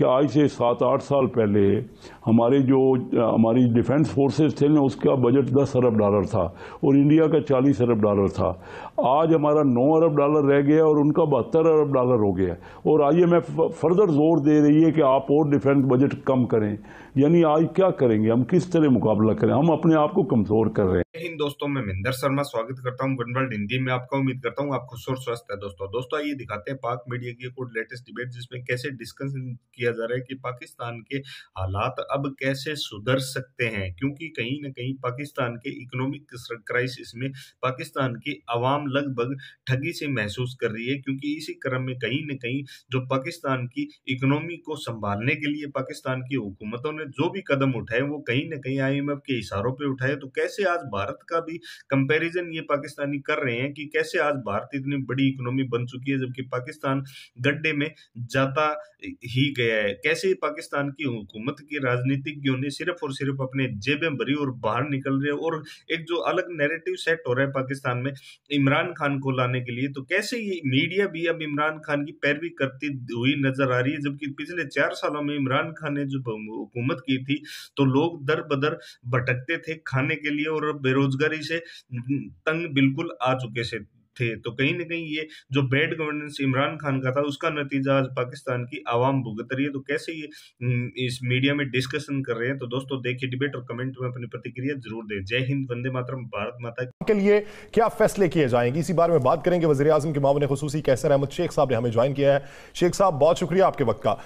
कि आज से सात आठ साल पहले हमारे जो हमारी डिफेंस फोर्सेस थे ना उसका बजट दस अरब डॉलर था और इंडिया का चालीस अरब डॉलर था आज हमारा नौ अरब डॉलर रह गया और उनका बहत्तर अरब डॉलर हो गया और आइए मैं फर्दर जोर दे रही है कि आप और डिफेंस बजट कम करें यानी आज क्या करेंगे हम किस तरह मुकाबला करें हम अपने आप को कमज़ोर कर रहे हैं हिंद दोस्तों मैं महिंदर शर्मा स्वागत करता हूं वन वर्ल्ड हिंदी में आपका उम्मीद करता हूं आप खुश और स्वस्थ है दोस्तों दोस्तों आइए दिखाते हैं पाक मीडिया की एक लेटेस्ट डिबेट जिसमें कैसे डिस्कस किया जा रहा है कि पाकिस्तान के हालात अब कैसे सुधर सकते हैं क्योंकि कहीं ना कहीं पाकिस्तान के इकोनॉमिक क्राइसिस में पाकिस्तान की आवाम लगभग ठगी से महसूस कर रही है क्योंकि इसी क्रम में कहीं ना कहीं जो पाकिस्तान की इकोनॉमी को संभालने के लिए पाकिस्तान की हुकूमतों ने जो भी कदम उठाए वो कहीं ना कहीं आई के इशारों पर उठाए तो कैसे आज भारत भारत का भी कंपैरिजन ये पाकिस्तानी कर रहे हैं कि कैसे आज भारत इतनी बड़ी इकोनॉमी बन चुकी है जबकि पाकिस्तान गड्ढे में जाता ही गया है कैसे पाकिस्तान की हुकूमत की राजनीतिज्ञों ने सिर्फ और सिर्फ अपने जेबें भरी और बाहर निकल रहे और एक जो अलग नेरेटिव सेट हो रहा है पाकिस्तान में इमरान खान को लाने के लिए तो कैसे ये मीडिया भी अब इमरान खान की पैरवी करती हुई नजर आ रही है जबकि पिछले चार सालों में इमरान खान ने जो हुकूमत की थी तो लोग दर बदर भटकते थे खाने के लिए और बेरोजगार बेरोजगारी से तंग बिल्कुल आ चुके से थे तो कहीं ना कहीं ये जो बैड गवर्नेंस इमरान खान का था उसका नतीजा आज पाकिस्तान की आवाम भुगत रही है तो कैसे ये हम्म, इस मीडिया में डिस्कशन कर रहे हैं तो दोस्तों देखिए डिबेट और कमेंट में अपनी प्रतिक्रिया जरूर दें जय हिंद वंदे मातरम भारत माता के लिए क्या फैसले किए जाएंगे इसी बारे में बात करेंगे वजी के मामले खसूसी कैसर अहमद शेख साहब ने हमें ज्वाइन किया है शेख साहब बहुत शुक्रिया आपके वक्त का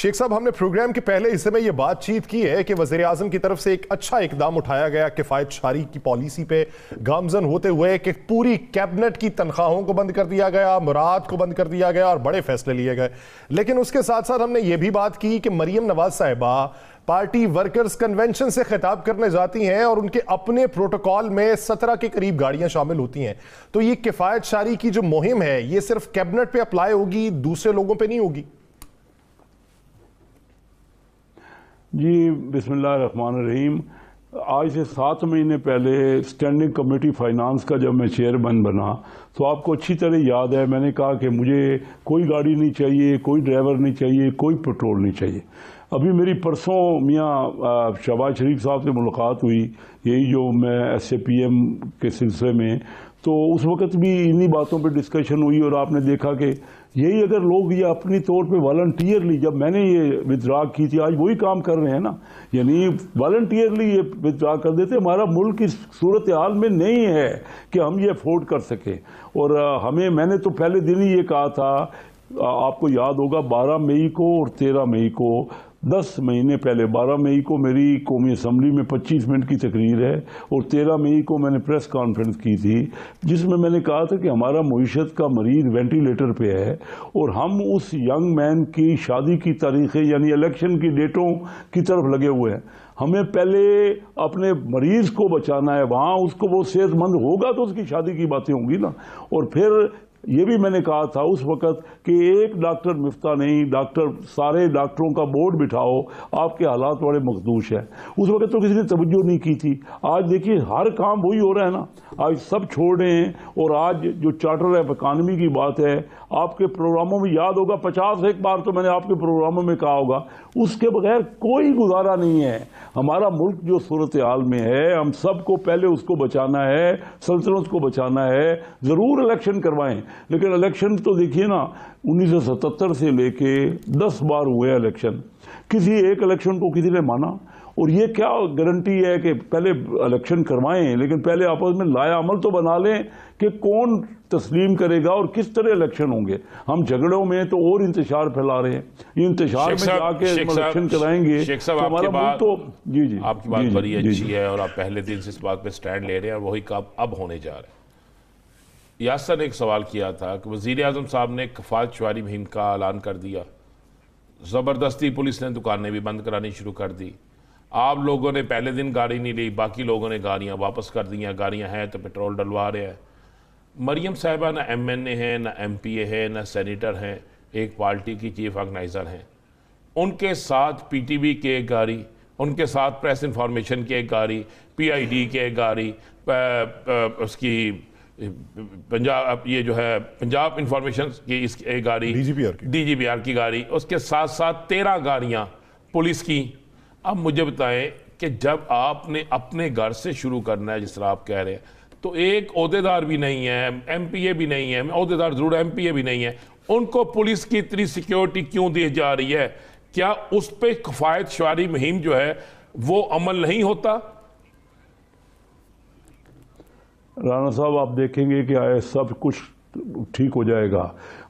शेख साहब हमने प्रोग्राम के पहले हिस्से में यह बातचीत की है कि वजे अजम की तरफ से एक अच्छा इकदाम उठाया गया किफ़ायत शारी की पॉलिसी पे गामजन होते हुए कि पूरी कैबिनेट की तनख्वाहों को बंद कर दिया गया मुराद को बंद कर दिया गया और बड़े फैसले लिए गए लेकिन उसके साथ साथ हमने ये भी बात की कि मरियम नवाज साहिबा पार्टी वर्कर्स कन्वेंशन से खिताब करने जाती हैं और उनके अपने प्रोटोकॉल में सत्रह के करीब गाड़ियां शामिल होती हैं तो ये किफ़ायत शारी की जो मुहिम है ये सिर्फ कैबिनेट पर अप्लाई होगी दूसरे लोगों पर नहीं होगी जी बिसमान रहीम आज से सात महीने पहले स्टैंडिंग कमेटी फाइनेंस का जब मैं चेयरमैन बना तो आपको अच्छी तरह याद है मैंने कहा कि मुझे कोई गाड़ी नहीं चाहिए कोई ड्राइवर नहीं चाहिए कोई पेट्रोल नहीं चाहिए अभी मेरी परसों मियाँ शहबाज शरीफ साहब से मुलाकात हुई यही जो मैं एस ए पी एम के सिलसिले में तो उस वक़्त भी इन्हीं बातों पे डिस्कशन हुई और आपने देखा कि यही अगर लोग ये अपनी तौर पे वॉल्टियरली जब मैंने ये विदड्रा की थी आज वही काम कर रहे हैं ना यानी वॉल्टियरली ये विदड्रा कर देते हमारा मुल्क इस सूरत हाल में नहीं है कि हम ये अफोर्ड कर सकें और हमें मैंने तो पहले दिन ही ये कहा था आपको याद होगा बारह मई को और तेरह मई को दस महीने पहले बारह मई को मेरी कौमी असम्बली में पच्चीस मिनट की तकरीर है और तेरह मई को मैंने प्रेस कॉन्फ्रेंस की थी जिसमें मैंने कहा था कि हमारा मीशत का मरीज वेंटिलेटर पे है और हम उस यंग मैन की शादी की तारीखें यानी इलेक्शन की डेटों की तरफ लगे हुए हैं हमें पहले अपने मरीज को बचाना है वहाँ उसको वो सेहतमंद होगा तो उसकी शादी की बातें होंगी ना और फिर ये भी मैंने कहा था उस वक़्त कि एक डॉक्टर मिफ्ता नहीं डॉक्टर सारे डॉक्टरों का बोर्ड बिठाओ आपके हालात बड़े मखदूश हैं उस वक़्त तो किसी ने तवज्जो नहीं की थी आज देखिए हर काम वही हो रहा है ना आज सब छोड़ रहे हैं और आज जो चार्टर ऑफ इकानमी की बात है आपके प्रोग्रामों में याद होगा पचास एक बार तो मैंने आपके प्रोग्रामों में कहा होगा उसके बगैर कोई गुजारा नहीं है हमारा मुल्क जो सूरत हाल में है हम सबको पहले उसको बचाना है सल्तनत को बचाना है ज़रूर इलेक्शन करवाएं लेकिन इलेक्शन तो देखिए ना 1977 से लेके 10 बार हुए इलेक्शन किसी एक इलेक्शन को किसी ने माना और ये क्या गारंटी है कि पहले इलेक्शन करवाएं लेकिन पहले आपस में लाया अमल तो बना लें कि कौन तस्लीम करेगा और किस तरह इलेक्शन होंगे हम झगड़ों में तो और इंतजार फैला रहे हैं इंतजार में जाके इलेक्शन कराएंगे तो हमारा बात तो जी जी आपकी बात बड़ी अच्छी है और आप पहले दिन से इस बात पर स्टैंड ले रहे हैं और वही काम अब होने जा रहे हैं यासर ने एक सवाल किया था कि वज़ी अजम साहब ने कफात शुारी मुहिम का ऐलान कर दिया ज़बरदस्ती पुलिस ने दुकानें भी बंद करानी शुरू कर दी आप लोगों ने पहले दिन गाड़ी नहीं ली बाकी लोगों ने गाड़ियाँ वापस कर दी हैं गाड़ियाँ हैं तो पेट्रोल डलवा रहे हैं मरियम साहबा ना एम एन ए हैं ना एम पी ए हैं ना सैनिटर हैं एक पार्टी की चीफ ऑर्गनाइज़र हैं उनके साथ पी टी बी की एक गाड़ी उनके साथ प्रेस इंफॉर्मेशन की एक गाड़ी पी आई डी की एक गाड़ी उसकी पंजाब ये जो है पंजाब इंफॉर्मेशन की इस एक गाड़ी आर की आर की गाड़ी उसके साथ साथ तेरह गाड़ियाँ पुलिस की अब मुझे बताएं कि जब आपने अपने घर से शुरू करना है जिस तरह आप कह रहे हैं तो एक अहदेदार भी नहीं है एमपीए भी नहीं है अहदेदार ज़रूर एमपीए भी नहीं है उनको पुलिस की इतनी सिक्योरिटी क्यों दी जा रही है क्या उस पर कफायत शुरी मुहिम जो है वो अमल नहीं होता राणा साहब आप देखेंगे कि आए सब कुछ ठीक हो जाएगा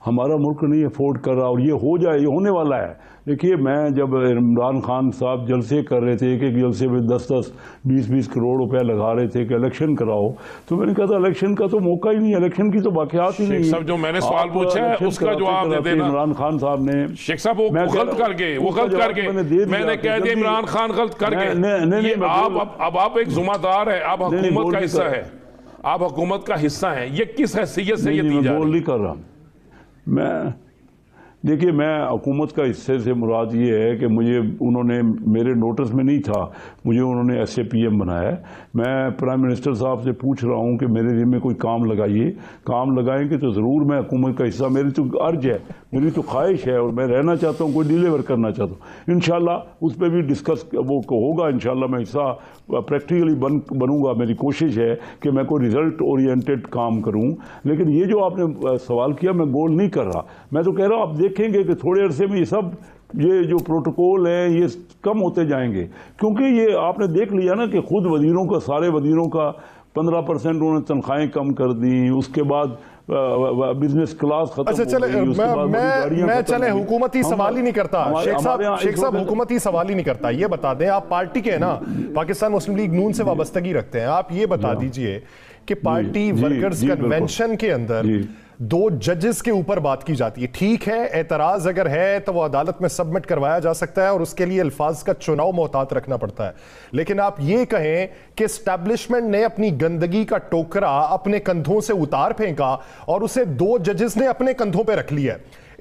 हमारा मुल्क नहीं अफोर्ड कर रहा और ये हो जाए ये होने वाला है देखिए मैं जब इमरान खान साहब जलसे कर रहे थे एक एक जलसे में दस दस बीस बीस करोड़ रुपया लगा रहे थे कि इलेक्शन कराओ तो मैंने कहा था इलेक्शन का तो मौका ही नहीं है इलेक्शन की तो बाकियात ही नहीं जो मैंने सवाल पूछा है उसका जवाब दे देना इमरान खान साहब ने शेख साहब वो गलत करके वो गलत करके मैंने कह दिया इमरान खान गलत करके आप एक जुम्मेदार है आप हुकूमत का हिस्सा है आप हुकूमत का हिस्सा हैं ये किस हैसियत से ये दी जा रही? कर रहा मैं देखिए मैं हुकूमत का हिस्से से मुराद ये है कि मुझे उन्होंने मेरे नोटिस में नहीं था मुझे उन्होंने ऐसे पी एम बनाया मैं प्राइम मिनिस्टर साहब से पूछ रहा हूँ कि मेरे जिम्मे कोई काम लगाइए काम लगाएंगे तो ज़रूर मैं हुकूमत का हिस्सा मेरी तो अर्ज है मेरी तो ख्वाहिश है और मैं रहना चाहता हूँ कोई डिलीवर करना चाहता हूँ इन उस पर भी डिस्कस वो होगा इन मैं हिस्सा प्रैक्टिकली बन बनूंगा मेरी कोशिश है कि मैं कोई रिजल्ट ओरिएंटेड काम करूँ लेकिन ये जो आपने सवाल किया मैं गोल नहीं कर रहा मैं तो कह रहा हूँ आप देख देखेंगे कि थोड़े अरसे में ये सब ये जो प्रोटोकॉल हैं ये कम होते जाएंगे क्योंकि ये आपने देख लिया ना कि खुद वजीरों का सारे वजीरों का पंद्रह परसेंट उन्होंने तनख्वाहें कम कर दी उसके बाद बिजनेस क्लास खत्म अच्छा चले मैं मैं, मैं चले हुकूमती सवाल ही नहीं करता शेख साहब शेख साहब हुकूमती सवाल ही नहीं करता ये बता दें आप पार्टी के हैं ना पाकिस्तान मुस्लिम लीग नून से वाबस्तगी रखते हैं आप ये बता दीजिए कि पार्टी वर्कर्स कन्वेंशन के अंदर दो जजेस के ऊपर बात की जाती है ठीक है एतराज अगर है तो वो अदालत में सबमिट करवाया जा सकता है और उसके लिए अल्फाज का चुनाव मोहतात रखना पड़ता है लेकिन आप ये कहें कि स्टैब्लिशमेंट ने अपनी गंदगी का टोकरा अपने कंधों से उतार फेंका और उसे दो जजेस ने अपने कंधों पर रख लिया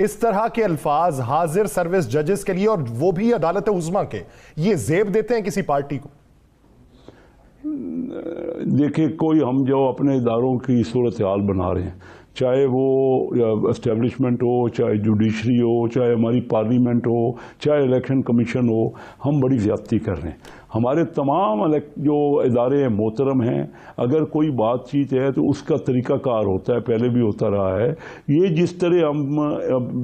इस तरह के अल्फाज हाजिर सर्विस जजेस के लिए और वो भी अदालत उजमा के ये जेब देते हैं किसी पार्टी को देखिए कोई हम जो अपने इदारों की सूरत हाल बना रहे हैं चाहे वो इस्टेबलिशमेंट हो चाहे जुडिशरी हो चाहे हमारी पार्लियामेंट हो चाहे इलेक्शन कमीशन हो हम बड़ी ज्यादती कर रहे हैं हमारे तमाम जो इदारे मोहतरम हैं अगर कोई बातचीत है तो उसका तरीक़ाकार होता है पहले भी होता रहा है ये जिस तरह हम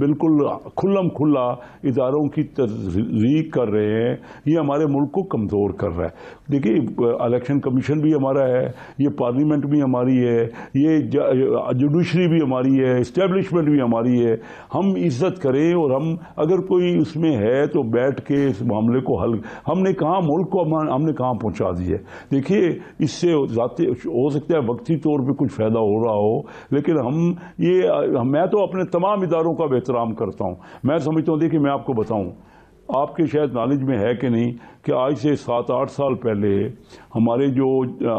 बिल्कुल खुलम खुला इदारों की तस्वीर कर रहे हैं ये हमारे मुल्क को कमज़ोर कर रहा है देखिए इलेक्शन कमीशन भी हमारा है ये पार्लियामेंट भी हमारी है ये जुडिशरी भी हमारी है इस्टेबलिशमेंट भी हमारी है हम इज्जत करें और हम अगर कोई उसमें है तो बैठ के इस मामले को हल हमने कहा मुल्क को हमने कहाँ पहुँचा दी है देखिए इससे जाते हो सकता है वक्ती तौर पर कुछ फ़ायदा हो रहा हो लेकिन हम ये मैं तो अपने तमाम इदारों का एहतराम करता हूँ मैं समझता हूँ देखिए मैं आपको बताऊँ आपके शायद नॉलेज में है कि नहीं कि आज से सात आठ साल पहले हमारे जो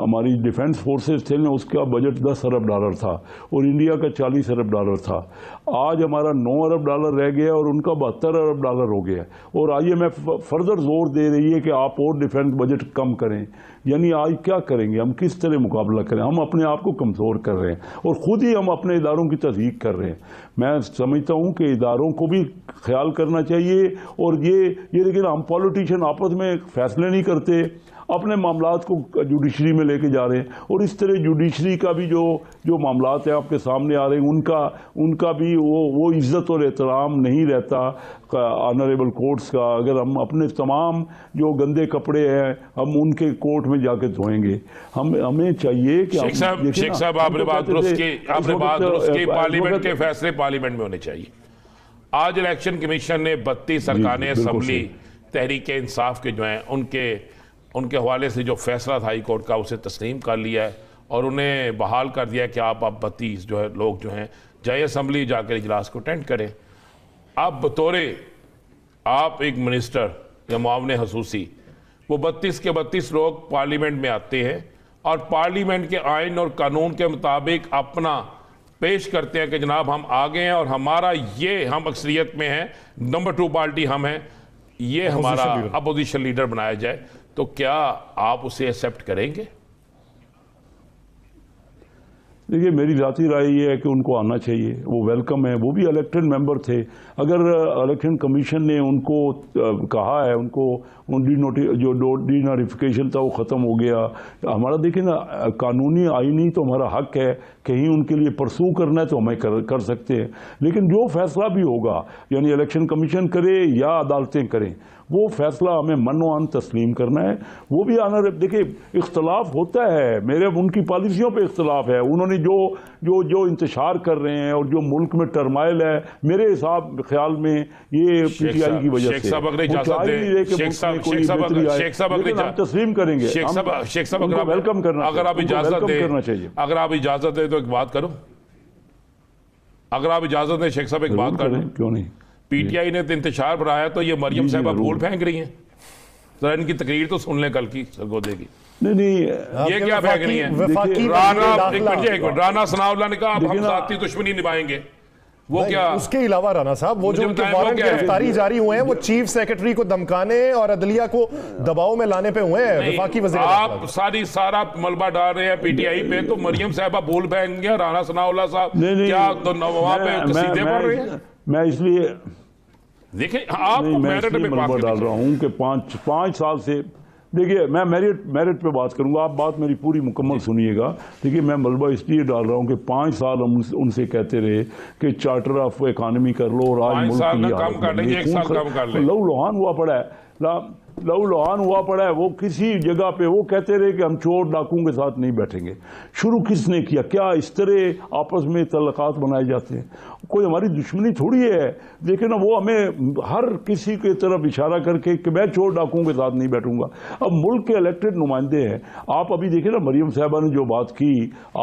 हमारी डिफेंस फोर्सेस थे ना उसका बजट दस अरब डॉलर था और इंडिया का चालीस अरब डॉलर था आज हमारा 9 अरब डॉलर रह गया और उनका बहत्तर अरब डॉलर हो गया और आईएमएफ फर्दर जोर दे रही है कि आप और डिफेंस बजट कम करें यानी आज क्या करेंगे हम किस तरह मुकाबला करें हम अपने आप को कमज़ोर कर रहे हैं और ख़ुद ही हम अपने इदारों की तस्दीक कर रहे हैं मैं समझता हूँ कि इदारों को भी ख्याल करना चाहिए और ये ये लेकिन हम पॉलिटिशियन आपस में फैसले नहीं करते अपने मामला को जुडिशरी में लेके जा रहे हैं और इस तरह जुडिशरी का भी जो जो मामला हैं आपके सामने आ रहे हैं उनका उनका भी वो वो इज़्ज़त और एहतराम नहीं रहता ऑनरेबल कोर्ट्स का अगर हम अपने तमाम जो गंदे कपड़े हैं हम उनके कोर्ट में जाके धोएंगे हम हमें चाहिए कि शेख साहब आपने तो बात पार्लियामेंट के फैसले पार्लियामेंट में होने चाहिए आज इलेक्शन कमीशन ने बत्तीस सरकारें असम्बली तहरीक इंसाफ के जो हैं उनके उनके हवाले से जो फैसला था हाईकोर्ट का उसे तस्लीम कर लिया है और उन्हें बहाल कर दिया कि आप अब बत्तीस जो है लोग जो हैं जय असम्बली जाकर इजलास को अटेंड करें आप बतौर आप एक मिनिस्टर या मावन हसूसी वो बत्तीस के बत्तीस लोग पार्लियामेंट में आते हैं और पार्लियामेंट के आइन और कानून के मुताबिक अपना पेश करते हैं कि जनाब हम आ गए हैं और हमारा ये हम अक्सरियत में हैं नंबर टू पार्टी हम हैं ये हमारा अपोजिशन लीडर बनाया जाए तो क्या आप उसे एक्सेप्ट करेंगे देखिए मेरी जाती राय ये है कि उनको आना चाहिए वो वेलकम है वो भी इलेक्टेड मेंबर थे अगर इलेक्शन कमीशन ने उनको कहा है उनको उन डी जो डी नोटिफिकेशन था वो ख़त्म हो गया हमारा देखिए ना कानूनी आईनी तो हमारा हक है कहीं उनके लिए परसू करना है तो हमें कर, कर सकते हैं लेकिन जो फैसला भी होगा यानी इलेक्शन कमीशन करे या अदालतें करें वो फैसला हमें मनोआन तस्लीम करना है वो भी आना देखिए इख्तलाफ होता है मेरे उनकी पॉलिसियों पे इख्तलाफ है उन्होंने जो जो जो इंतशार कर रहे हैं और जो मुल्क में टर्माइल है मेरे हिसाब ख्याल में ये पीटीआई की वजह से तस्लीम करेंगे वेलकम करना अगर आप इजाजत दें अगर आप इजाजत दें तो तो एक बात करूं अगर आप इजाजत दें शेख साहब एक बात करें कर क्यों नहीं पीटीआई ने तो इंतजार बढ़ाया तो ये मरियम साहबा फूल फेंक रही हैं जरा इनकी तकरीर तो सुन लें कल की सरगोदे की नहीं नहीं ये क्या फेंक रही है राना एक राना सनाउल्ला ने कहा हम साथी दुश्मनी निभाएंगे वो क्या उसके अलावा राना साहब वो जो उनके वारंट गिरफ्तारी जारी हुए हैं वो चीफ सेक्रेटरी को धमकाने और अदलिया को दबाव में लाने पे हुए हैं विफाकी वजीर आप सारी सारा मलबा डाल रहे हैं पीटीआई पे तो मरियम साहबा बोल फेंगे राना सनाउल्ला साहब क्या तो नवाब पे सीधे पड़ रहे हैं मैं इसलिए देखिए आप तो मैं इसलिए मलबा डाल रहा हूँ कि पांच पांच साल से देखिए मैं मेरिट मेरिट पे बात करूंगा आप बात मेरी पूरी मुकम्मल सुनिएगा देखिए मैं मलबा इसलिए डाल रहा हूं कि पाँच साल हम उनसे कहते रहे कि चार्टर ऑफ इकानमी कर लो और आज मुल्क लहू लुहान हुआ पड़ा है लहूलहान हुआ पड़ा है वो किसी जगह पे वो कहते रहे कि हम चोर डाकुओं के साथ नहीं बैठेंगे शुरू किसने किया क्या इस तरह आपस में तलकात बनाए जाते हैं कोई हमारी दुश्मनी थोड़ी है देखे ना वो हमें हर किसी की तरफ इशारा करके कि मैं चोर डाकुओं के साथ नहीं बैठूंगा अब मुल्क के इलेक्टेड नुमाइंदे हैं आप अभी देखे ना मरियम साहबा ने जो बात की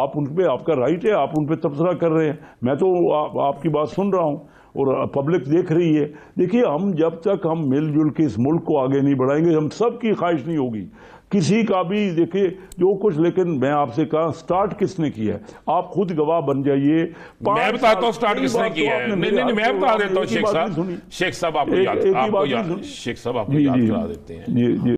आप उन पर आपका राइट है आप उन पर तबसरा कर रहे हैं मैं तो आ, आपकी बात सुन रहा हूँ और पब्लिक देख रही है देखिए हम जब तक हम मिलजुल के इस मुल्क को आगे नहीं बढ़ाएंगे हम सब की ख्वाहिश नहीं होगी किसी का भी देखिए जो कुछ लेकिन मैं आपसे कहा स्टार्ट किसने किया है आप खुद गवाह बन जाइए मैं बताता हूँ स्टार्ट किसने किया तो है नहीं नहीं मैं बता देता हूँ शेख साहब शेख साहब आपको याद आपको याद शेख साहब आपको याद करा देते हैं